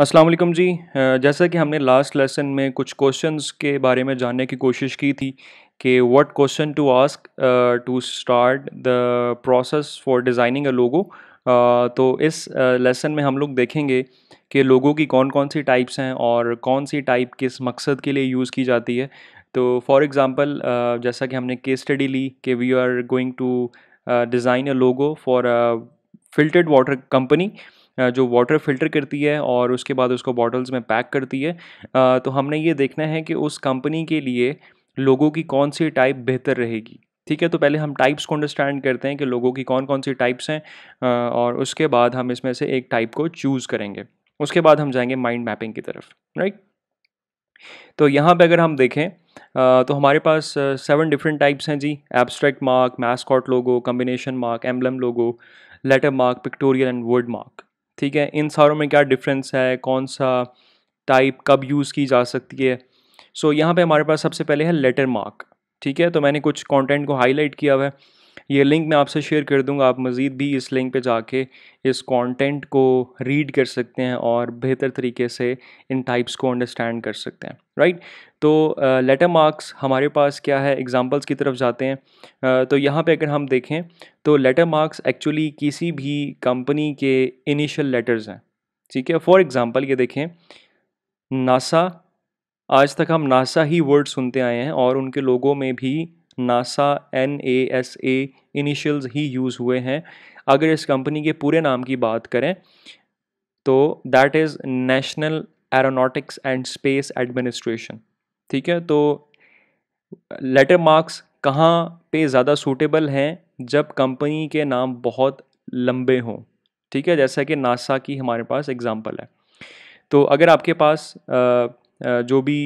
अस्सलाम जी जैसा कि हमने लास्ट लेसन में कुछ क्वेश्चंस के बारे में जानने की कोशिश की थी कि what question to ask to start the process for designing a logo तो इस लेसन uh, में हम लोग देखेंगे कि लोगों की कौन कौन सी टाइप्स हैं और कौन सी टाइप किस मकसद के लिए यूज़ की जाती है तो फॉर एग्ज़ाम्पल uh, जैसा कि हमने केस स्टडी ली कि we are going to design a logo for filtered water company जो वाटर फिल्टर करती है और उसके बाद उसको बॉटल्स में पैक करती है तो हमने ये देखना है कि उस कंपनी के लिए लोगों की कौन सी टाइप बेहतर रहेगी ठीक है तो पहले हम टाइप्स को अंडरस्टैंड करते हैं कि लोगों की कौन कौन सी टाइप्स हैं और उसके बाद हम इसमें से एक टाइप को चूज़ करेंगे उसके बाद हम जाएंगे माइंड मैपिंग की तरफ राइट तो यहाँ पे अगर हम देखें तो हमारे पास सेवन डिफरेंट टाइप्स हैं जी abstract mark mascot logo combination mark emblem logo letter mark pictorial and word mark ठीक है इन सारों में क्या डिफरेंस है कौन सा टाइप कब यूज़ की जा सकती है सो so, यहाँ पे हमारे पास सबसे पहले है लेटर मार्क ठीक है तो मैंने कुछ कंटेंट को हाईलाइट किया हुआ है ये लिंक मैं आपसे शेयर कर दूंगा आप मज़ीद भी इस लिंक पे जाके इस कंटेंट को रीड कर सकते हैं और बेहतर तरीके से इन टाइप्स को अंडरस्टैंड कर सकते हैं राइट तो लेटर uh, मार्क्स हमारे पास क्या है एग्जांपल्स की तरफ जाते हैं uh, तो यहाँ पे अगर हम देखें तो लेटर मार्क्स एक्चुअली किसी भी कंपनी के इनिशियल लेटर्स हैं ठीक है फॉर एग्ज़ाम्पल ये देखें नासा आज तक हम नासा ही वर्ड सुनते आए हैं और उनके लोगों में भी NASA N A S A initials ही यूज़ हुए हैं अगर इस कंपनी के पूरे नाम की बात करें तो that is National Aeronautics and Space Administration ठीक है तो लेटर मार्क्स कहाँ पे ज़्यादा सूटेबल हैं जब कंपनी के नाम बहुत लंबे हों ठीक है जैसा कि नासा की हमारे पास एग्ज़ाम्पल है तो अगर आपके पास आ, जो भी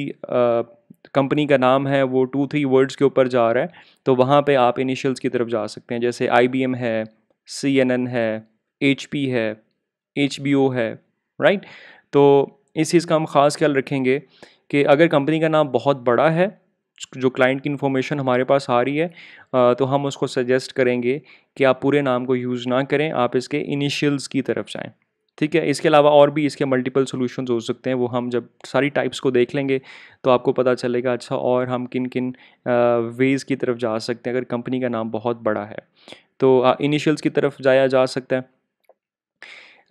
कंपनी का नाम है वो टू थ्री वर्ड्स के ऊपर जा रहा है तो वहाँ पे आप इनिशियल्स की तरफ जा सकते हैं जैसे आई है सी है एच है एच है राइट तो इस चीज़ का हम ख़ास ख्याल रखेंगे कि अगर कंपनी का नाम बहुत बड़ा है जो क्लाइंट की इन्फॉर्मेशन हमारे पास आ रही है तो हम उसको सजेस्ट करेंगे कि आप पूरे नाम को यूज़ ना करें आप इसके इनिशियल्स की तरफ जाएँ ठीक है इसके अलावा और भी इसके मल्टीपल सोल्यूशन हो सकते हैं वो हम जब सारी टाइप्स को देख लेंगे तो आपको पता चलेगा अच्छा और हम किन किन वेज़ की तरफ जा सकते हैं अगर कंपनी का नाम बहुत बड़ा है तो इनिशियल्स की तरफ जाया जा सकता है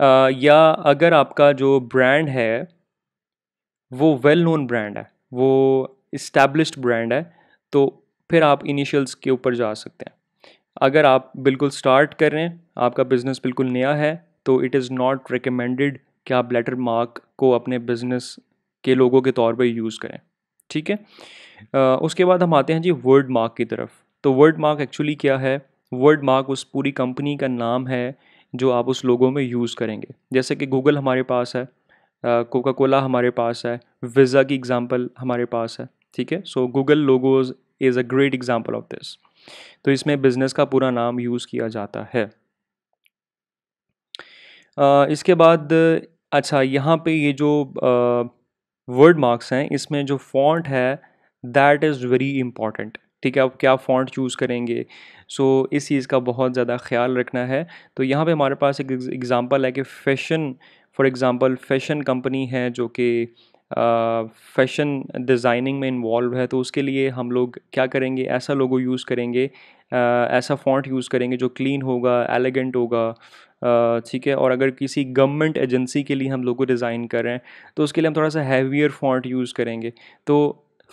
आ, या अगर आपका जो ब्रांड है वो वेल नोन ब्रांड है वो इस्टेब्लिश्ड ब्रांड है तो फिर आप इनिशियल्स के ऊपर जा सकते हैं अगर आप बिल्कुल स्टार्ट कर रहे हैं आपका बिज़नेस बिल्कुल नया है तो इट इज़ नॉट रिकमेंडेड कि आप लेटर मार्क को अपने बिजनेस के लोगों के तौर पर यूज़ करें ठीक है उसके बाद हम आते हैं जी वर्ड मार्क की तरफ तो वर्ड मार्क एक्चुअली क्या है वर्ड मार्क उस पूरी कंपनी का नाम है जो आप उस लोगों में यूज़ करेंगे जैसे कि गूगल हमारे पास है कोका कोला हमारे पास है वीज़ा की एग्ज़ाम्पल हमारे पास है ठीक है so Google logos is a great example of this तो इसमें बिज़नेस का पूरा नाम यूज़ किया जाता है इसके बाद अच्छा यहाँ पे ये जो वर्ड मार्क्स हैं इसमें जो फॉन्ट है दैट इज़ वेरी इम्पॉर्टेंट ठीक है आप क्या फॉन्ट चूज़ करेंगे सो so, इस चीज़ का बहुत ज़्यादा ख्याल रखना है तो यहाँ पे हमारे पास एक एग्ज़ाम्पल है कि fashion for example fashion company है जो कि फैशन डिज़ाइनिंग में इन्वॉल्व है तो उसके लिए हम लोग क्या करेंगे ऐसा लोगो यूज़ करेंगे ऐसा फॉन्ट यूज़ करेंगे जो क्लीन होगा एलिगेंट होगा ठीक है और अगर किसी गवर्नमेंट एजेंसी के लिए हम को डिज़ाइन कर रहे हैं तो उसके लिए हम थोड़ा सा हैवियर फॉन्ट यूज़ करेंगे तो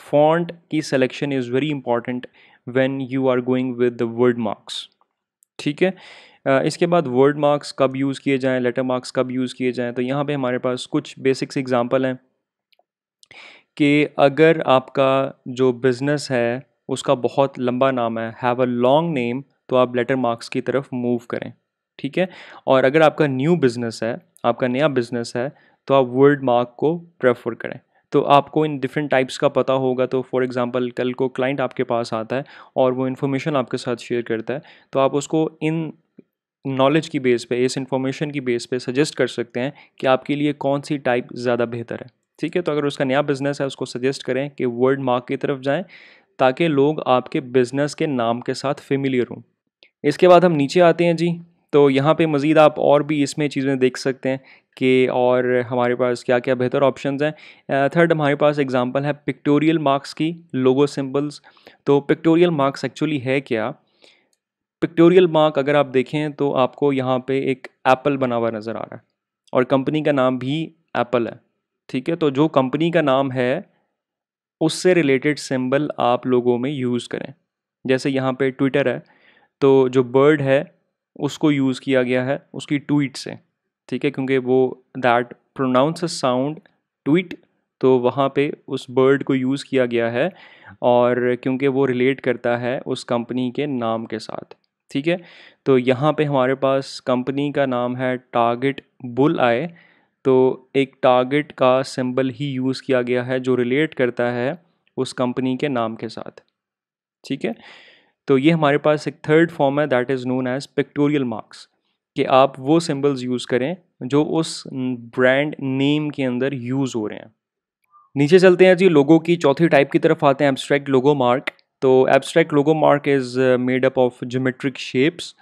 फॉन्ट की selection is very important when you are going with the word marks ठीक है इसके बाद वर्ड मार्क्स कब यूज़ किए जाएँ लेटर मार्क्स कब यूज़ किए जाएँ तो यहाँ पर हमारे पास कुछ बेसिक्स एग्ज़ाम्पल हैं कि अगर आपका जो बिज़नेस है उसका बहुत लंबा नाम है हैव अ लॉन्ग नेम तो आप लेटर मार्क्स की तरफ मूव करें ठीक है और अगर आपका न्यू बिज़नेस है आपका नया बिज़नेस है तो आप वर्ड मार्क को प्रेफर करें तो आपको इन डिफरेंट टाइप्स का पता होगा तो फॉर एग्जांपल कल को क्लाइंट आपके पास आता है और वो इन्फॉर्मेशन आपके साथ शेयर करता है तो आप उसको इन नॉलेज की बेस पे इस इन्फॉर्मेशन की बेस पे सजेस्ट कर सकते हैं कि आपके लिए कौन सी टाइप ज़्यादा बेहतर है ठीक है तो अगर उसका नया बिज़नेस है उसको सजेस्ट करें कि वर्ड मार्क की तरफ जाएँ ताकि लोग आपके बिज़नेस के नाम के साथ फेमिलियर हों इसके बाद हम नीचे आते हैं जी तो यहाँ पे मज़ीद आप और भी इसमें चीज़ें देख सकते हैं कि और हमारे पास क्या क्या बेहतर ऑप्शन हैं थर्ड हमारे पास एग्ज़ाम्पल है पिक्टोरियल मार्क्स की लोगो सिंबल्स तो पिक्टोरियल मार्क्स एक्चुअली है क्या पिक्टोरियल मार्क अगर आप देखें तो आपको यहाँ पे एक एप्पल बना हुआ नज़र आ रहा है और कंपनी का नाम भी एप्पल है ठीक है तो जो कंपनी का नाम है उससे रिलेटेड सिंबल आप लोगों में यूज़ करें जैसे यहाँ पे ट्विटर है तो जो बर्ड है उसको यूज़ किया गया है उसकी ट्वीट से ठीक है क्योंकि वो that pronounce a sound tweet तो वहाँ पे उस बर्ड को यूज़ किया गया है और क्योंकि वो रिलेट करता है उस कंपनी के नाम के साथ ठीक है तो यहाँ पे हमारे पास कंपनी का नाम है टारगेट बुल आए तो एक टारगेट का सिंबल ही यूज़ किया गया है जो रिलेट करता है उस कंपनी के नाम के साथ ठीक है तो ये हमारे पास एक थर्ड फॉर्म है that is known as pictorial marks कि आप वो सिंबल्स यूज़ करें जो उस ब्रांड नेम के अंदर यूज़ हो रहे हैं नीचे चलते हैं जी लोगों की चौथी टाइप की तरफ आते हैं एब्स्ट्रैक्ट लोगो मार्क तो abstract logo mark is made up of geometric shapes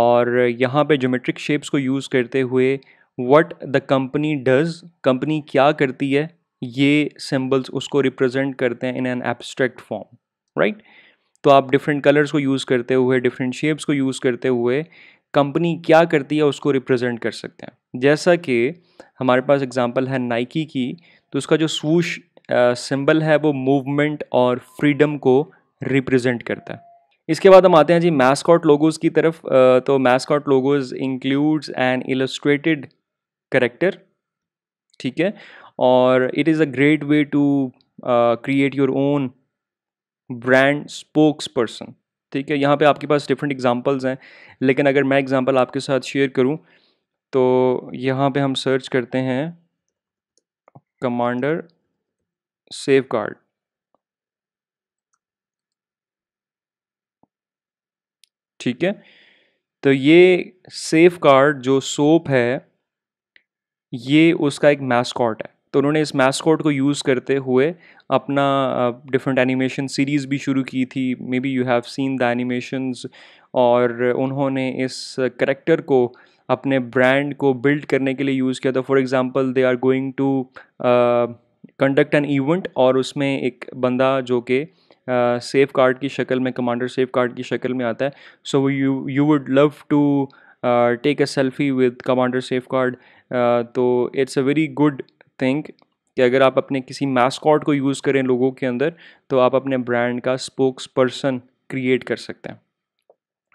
और यहाँ पे जोमेट्रिक शेप्स को यूज़ करते हुए what the company does company क्या करती है ये सिम्बल्स उसको रिप्रेजेंट करते हैं in an abstract form right तो आप डिफरेंट कलर्स को यूज़ करते हुए डिफरेंट शेप्स को यूज़ करते हुए कंपनी क्या करती है उसको रिप्रेजेंट कर सकते हैं जैसा कि हमारे पास एग्जांपल है नाइकी की तो उसका जो स्वूश सिंबल है वो मूवमेंट और फ्रीडम को रिप्रेजेंट करता है इसके बाद हम आते हैं जी मैस्कॉट लोगोज़ की तरफ तो mascot logos includes and illustrated character ठीक है और it is a great way to create your own brand spokesperson ठीक है यहाँ पे आपके पास डिफरेंट एग्जांपल्स हैं लेकिन अगर मैं एग्जांपल आपके साथ शेयर करूँ तो यहाँ पे हम सर्च करते हैं कमांडर सेफ गार्ड ठीक है तो ये सेफ गार्ड जो सोप है ये उसका एक मैस्कॉट है तो उन्होंने इस मैस्कॉट को यूज़ करते हुए अपना डिफरेंट एनिमेशन सीरीज़ भी शुरू की थी maybe you have seen the animations और उन्होंने इस करेक्टर को अपने ब्रांड को बिल्ड करने के लिए यूज़ किया था for example they are going to conduct an event और उसमें एक बंदा जो कि सेफ कार्ड की शक्ल में कमांडर सेफ कार्ड की शक्ल में आता है so you you would love to take a selfie with Commander Safeguard तो it's a very good thing कि अगर आप अपने किसी मैस्कॉट को यूज़ करें लोगों के अंदर तो आप अपने ब्रांड का स्पोक्स पर्सन क्रिएट कर सकते हैं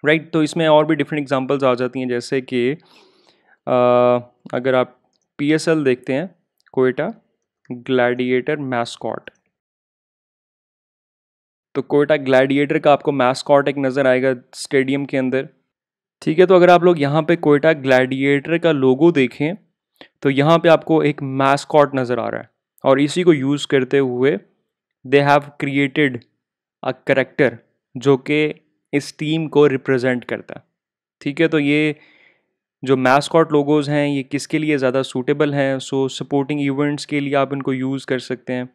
राइट right? तो इसमें और भी डिफरेंट एग्जांपल्स आ जाती हैं जैसे कि uh, अगर आप पीएसएल देखते हैं कोयटा ग्लैडिएटर मैस्कॉट तो कोयटा ग्लैडिएटर का आपको मैस्कॉट एक नज़र आएगा स्टेडियम के अंदर ठीक है तो अगर आप लोग यहाँ पे कोयटा ग्लैडिएटर का लोगो देखें तो यहाँ पे आपको एक मैस्कॉट नज़र आ रहा है और इसी को यूज़ करते हुए they have created a character जो कि इस टीम को रिप्रेजेंट करता है ठीक है तो ये जो मैस्कॉट लोगोज़ हैं ये किसके लिए ज़्यादा सूटेबल हैं सो सपोर्टिंग इवेंट्स के लिए आप इनको यूज़ कर सकते हैं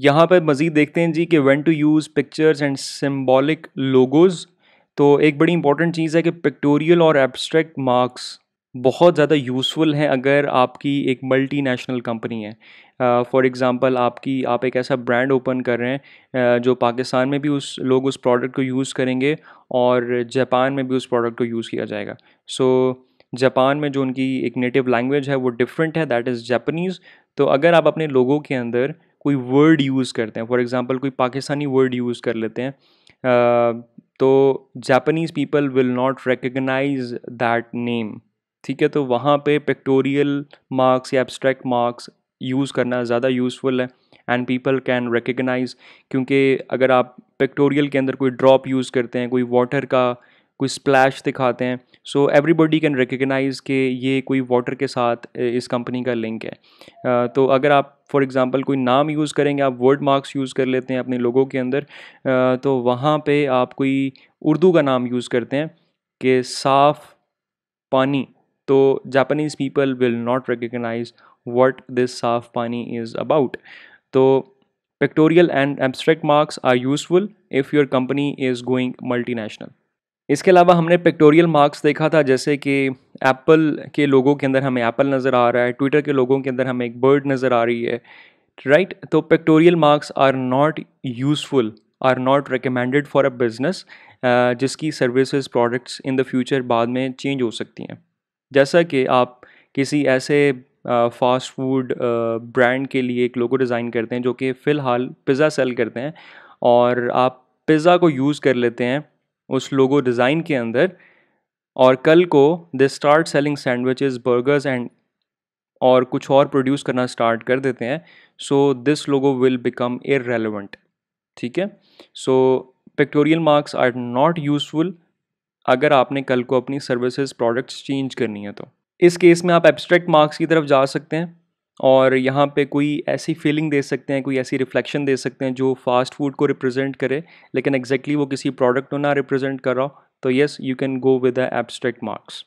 यहाँ पर मज़ीद देखते हैं जी कि when to use pictures and symbolic logos तो एक बड़ी इंपॉर्टेंट चीज़ है कि पिक्टोरियल और एब्स्ट्रैक्ट मार्क्स बहुत ज़्यादा यूज़फुल हैं अगर आपकी एक मल्टीनेशनल कंपनी है फॉर uh, एग्ज़ाम्पल आपकी आप एक ऐसा ब्रांड ओपन कर रहे हैं uh, जो पाकिस्तान में भी उस लोग उस प्रोडक्ट को यूज़ करेंगे और जापान में भी उस प्रोडक्ट को यूज़ किया जाएगा सो so, जापान में जो उनकी एक नेटिव लैंग्वेज है वो डिफरेंट है दैट इज़ जापानीज़ तो अगर आप अपने लोगों के अंदर कोई वर्ड यूज़ करते हैं फॉर एग्ज़ाम्पल कोई पाकिस्तानी वर्ड यूज़ कर लेते हैं uh, तो Japanese people will not recognise that name ठीक है तो वहाँ पे पिक्टोरियल मार्क्स या एब्स्ट्रैक्ट मार्क्स यूज़ करना ज़्यादा यूज़फुल है एंड पीपल कैन रिकगनाइज क्योंकि अगर आप पिक्टोरियल के अंदर कोई ड्रॉप यूज़ करते हैं कोई वाटर का कोई स्प्लैश दिखाते हैं सो एवरीबॉडी कैन रिकगनाइज़ के ये कोई वाटर के साथ इस कंपनी का लिंक है तो अगर आप फॉर एग्ज़ाम्पल कोई नाम यूज़ करेंगे आप वर्ड मार्क्स यूज़ कर लेते हैं अपने लोगों के अंदर तो वहाँ पे आप कोई उर्दू का नाम यूज़ करते हैं कि साफ़ पानी तो Japanese people will not recognise what this Saaf Paani is about तो pictorial and abstract marks are useful if your company is going multinational इसके अलावा हमने पिक्टोरियल मार्क्स देखा था जैसे कि एप्पल के लोगों के अंदर हमें एप्पल नज़र आ रहा है ट्विटर के लोगों के अंदर हमें एक बर्ड नज़र आ रही है राइट right? तो pictorial marks are not useful are not recommended for a business जिसकी services products in the future बाद में चेंज हो सकती हैं जैसा कि आप किसी ऐसे फास्ट फूड ब्रांड के लिए एक लोगो डिज़ाइन करते हैं जो कि फ़िलहाल पिज़्ज़ा सेल करते हैं और आप पिज़्ज़ा को यूज़ कर लेते हैं उस लोगो डिज़ाइन के अंदर और कल को they start selling sandwiches burgers and और कुछ और प्रोड्यूस करना स्टार्ट कर देते हैं so this logo will become irrelevant ठीक है so pictorial marks are not useful अगर आपने कल को अपनी सर्विसेज प्रोडक्ट्स चेंज करनी है तो इस केस में आप एब्स्ट्रैक्ट मार्क्स की तरफ जा सकते हैं और यहाँ पे कोई ऐसी फीलिंग दे सकते हैं कोई ऐसी रिफ्लेक्शन दे सकते हैं जो फास्ट फूड को रिप्रेजेंट करे लेकिन एग्जैक्टली exactly वो किसी प्रोडक्ट को ना रिप्रेजेंट कर रहा हो तो yes you can go with the abstract marks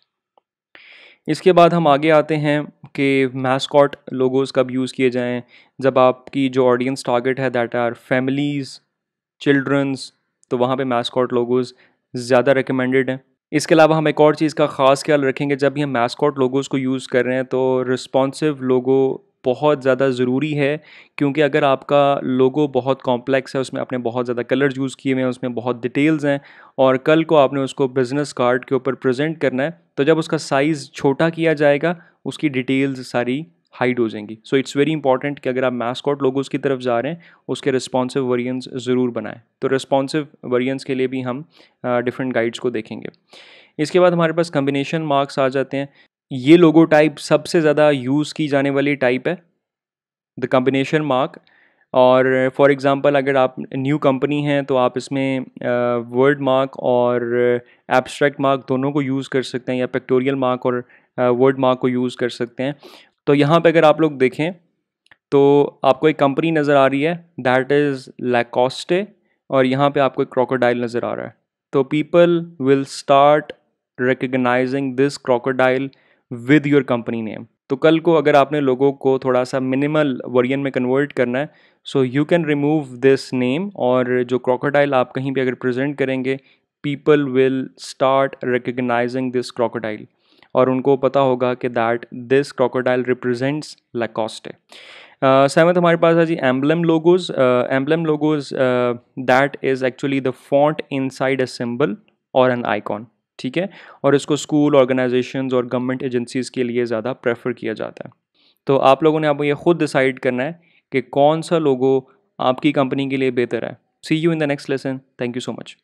इसके बाद हम आगे आते हैं कि मैस्कॉट लोगोज़ कब यूज़ किए जाएँ जब आपकी जो ऑडियंस टारगेट है दैट आर फैमिलीज़ चिल्ड्रंस तो वहाँ पे मैस्कॉट लोगोज़ ज़्यादा रिकमेंडेड हैं इसके अलावा हम एक और चीज़ का ख़ास ख्याल रखेंगे जब भी हम मैस्कॉट लोगोज़ को यूज़ कर रहे हैं तो रिस्पॉन्सिव लोगो बहुत ज़्यादा ज़रूरी है क्योंकि अगर आपका लोगो बहुत कॉम्प्लेक्स है उसमें आपने बहुत ज़्यादा कलर्स यूज़ किए हुए हैं उसमें बहुत डिटेल्स हैं और कल को आपने उसको बिज़नेस कार्ड के ऊपर प्रेजेंट करना है तो जब उसका साइज़ छोटा किया जाएगा उसकी डिटेल्स सारी हाई जाएंगी सो इट्स वेरी इंपॉर्टेंट कि अगर आप मैस्कॉट लोगोज की तरफ जा रहे हैं उसके रिस्पॉन्सिव वरियंस ज़रूर बनाएं तो रिस्पॉन्सिव वरियंस के लिए भी हम डिफरेंट गाइड्स को देखेंगे इसके बाद हमारे पास कम्बिनेशन मार्क्स आ जाते हैं ये लोगो टाइप सबसे ज़्यादा यूज़ की जाने वाली टाइप है द कम्बिनेशन मार्क और फॉर एग्ज़ाम्पल अगर आप न्यू कंपनी हैं तो आप इसमें वर्ड मार्क और एब्स्ट्रैक्ट मार्क दोनों को यूज़ कर सकते हैं या पिक्टोरियल मार्क और वर्ड मार्क को यूज़ कर सकते हैं तो यहाँ पे अगर आप लोग देखें तो आपको एक कंपनी नज़र आ रही है दैट इज़ लैकॉस्टे और यहाँ पे आपको एक क्रोकोडाइल नज़र आ रहा है तो people will start recognizing this crocodile with your company name तो कल को अगर आपने लोगों को थोड़ा सा मिनिमल वर्यन में कन्वर्ट करना है so you can remove this name और जो क्रोकोडाइल आप कहीं भी अगर प्रेजेंट करेंगे people will start recognizing this crocodile और उनको पता होगा कि that this crocodile represents Lacoste seventh हमारे पास है जी emblem logos emblem logos that is actually the font in a symbol और एन आइकॉन ठीक है और इसको स्कूल ऑर्गेनाइजेशन और गवर्नमेंट एजेंसीज़ के लिए ज़्यादा प्रेफर किया जाता है तो आप लोगों ने आपको ये खुद डिसाइड करना है कि कौन सा लोगो आपकी कंपनी के लिए बेहतर है see you in the next lesson thank you so much